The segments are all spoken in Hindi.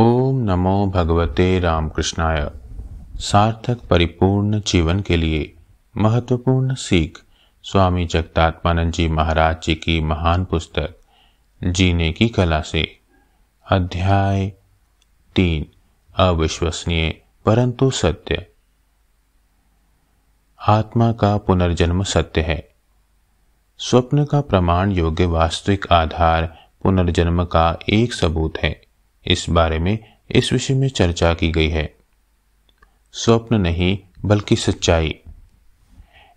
ओम नमो भगवते रामकृष्णाय सार्थक परिपूर्ण जीवन के लिए महत्वपूर्ण सीख स्वामी जगतात्मानंद जी महाराज जी की महान पुस्तक जीने की कला से अध्याय तीन अविश्वसनीय परंतु सत्य आत्मा का पुनर्जन्म सत्य है स्वप्न का प्रमाण योग्य वास्तविक आधार पुनर्जन्म का एक सबूत है इस बारे में इस विषय में चर्चा की गई है स्वप्न नहीं बल्कि सच्चाई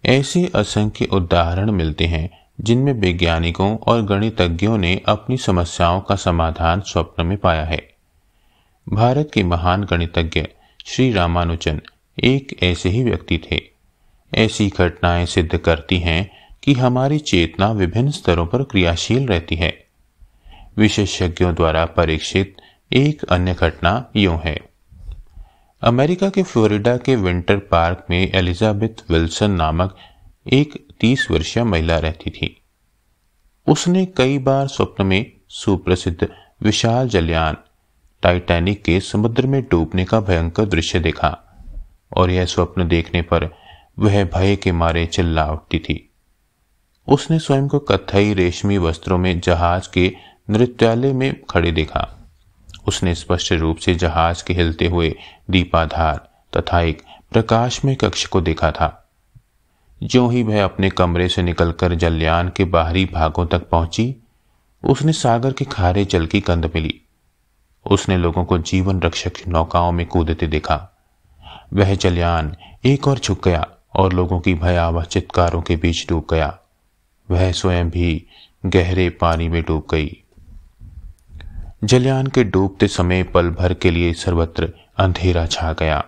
ऐसे असंख्य उदाहरण मिलते हैं जिनमें वैज्ञानिकों और गणितज्ञों ने अपनी समस्याओं का समाधान स्वप्न में पाया है भारत के महान गणितज्ञ श्री रामानुजन एक ऐसे ही व्यक्ति थे ऐसी घटनाएं सिद्ध करती हैं कि हमारी चेतना विभिन्न स्तरों पर क्रियाशील रहती है विशेषज्ञों द्वारा परीक्षित एक अन्य घटना यूं है अमेरिका के फ्लोरिडा के विंटर पार्क में एलिजाबेथ विल्सन नामक एक तीस वर्षीय महिला रहती थी उसने कई बार स्वप्न में सुप्रसिद्ध विशाल जलयान टाइटैनिक के समुद्र में डूबने का भयंकर दृश्य देखा और यह स्वप्न देखने पर वह भय के मारे चिल्ला उठती थी उसने स्वयं को कथई रेशमी वस्त्रों में जहाज के नृत्यालय में खड़े देखा उसने स्पष्ट रूप से जहाज के हिलते हुए दीपाधार तथा एक प्रकाशमय कक्ष को देखा था जो ही वह अपने कमरे से निकलकर जलयान के बाहरी भागों तक पहुंची उसने सागर के खारे जल की कंध मिली उसने लोगों को जीवन रक्षक नौकाओं में कूदते देखा वह जलयान एक और झुक गया और लोगों की भयावह चित्कारों के बीच डूब गया वह स्वयं भी गहरे पानी में डूब गई जलयान के डूबते समय पल भर के लिए सर्वत्र अंधेरा छा गया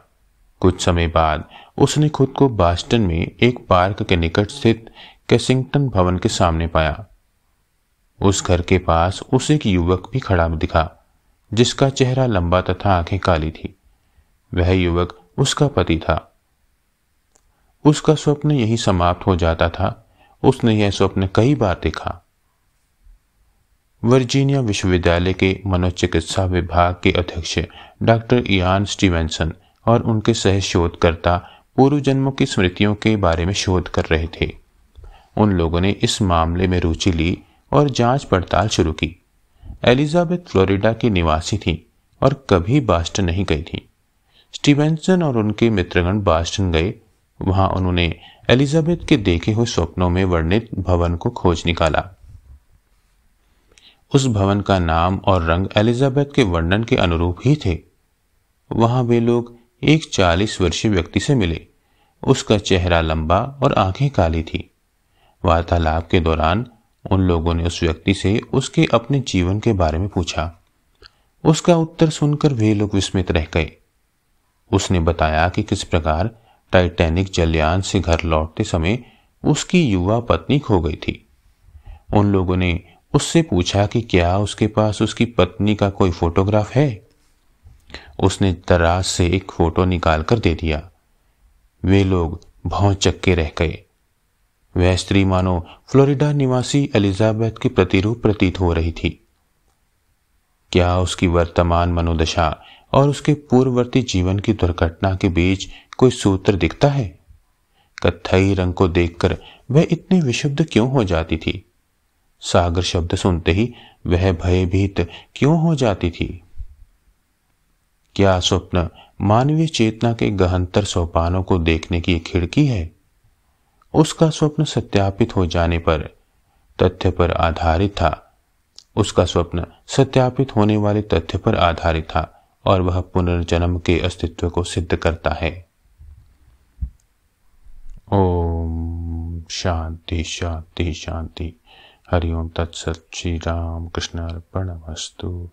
कुछ समय बाद उसने खुद को बास्टन में एक पार्क के निकट स्थित कैसिंगटन भवन के सामने पाया उस घर के पास उसे एक युवक भी खड़ा दिखा जिसका चेहरा लंबा तथा आंखें काली थी वह युवक उसका पति था उसका स्वप्न यही समाप्त हो जाता था उसने यह स्वप्न कई बार देखा वर्जीनिया विश्वविद्यालय के मनोचिकित्सा विभाग के अध्यक्ष डॉक्टर इयान स्टीवेंसन और उनके सह शोधकर्ता पूर्व जन्मों की स्मृतियों के बारे में शोध कर रहे थे उन लोगों ने इस मामले में रुचि ली और जांच पड़ताल शुरू की एलिजाबेथ फ्लोरिडा की निवासी थी और कभी बास्टन नहीं गई थी स्टीवेंसन और उनके मित्रगण बास्टन गए वहां उन्होंने एलिजाबेथ के देखे हुए स्वप्नों में वर्णित भवन को खोज निकाला उस भवन का नाम और रंग एलिजाबेथ के वर्णन के अनुरूप ही थे वहां वे लोग एक चालीस वर्षीय व्यक्ति से मिले उसका चेहरा लंबा और आंखें काली थी वार्तालाप के दौरान उन लोगों ने उस व्यक्ति से उसके अपने जीवन के बारे में पूछा उसका उत्तर सुनकर वे लोग विस्मित रह गए उसने बताया कि किस प्रकार टाइटैनिक जलयान से घर लौटते समय उसकी युवा पत्नी खो गई थी उन लोगों ने उससे पूछा कि क्या उसके पास उसकी पत्नी का कोई फोटोग्राफ है उसने दराज से एक फोटो निकाल कर दे दिया वे लोग भौ चक्के रह गए वह स्त्री मानो फ्लोरिडा निवासी एलिजाबेथ के प्रतिरूप प्रतीत हो रही थी क्या उसकी वर्तमान मनोदशा और उसके पूर्ववर्ती जीवन की दुर्घटना के बीच कोई सूत्र दिखता है कथई रंग को देखकर वह इतनी विशुद्ध क्यों हो जाती थी सागर शब्द सुनते ही वह भयभीत क्यों हो जाती थी क्या स्वप्न मानवीय चेतना के गहनतर सोपानों को देखने की खिड़की है उसका स्वप्न सत्यापित हो जाने पर तथ्य पर आधारित था उसका स्वप्न सत्यापित होने वाले तथ्य पर आधारित था और वह पुनर्जन्म के अस्तित्व को सिद्ध करता है ओम शांति शांति शांति हरिओं तत्सत श्री राम कृष्ण अर्पण वस्तु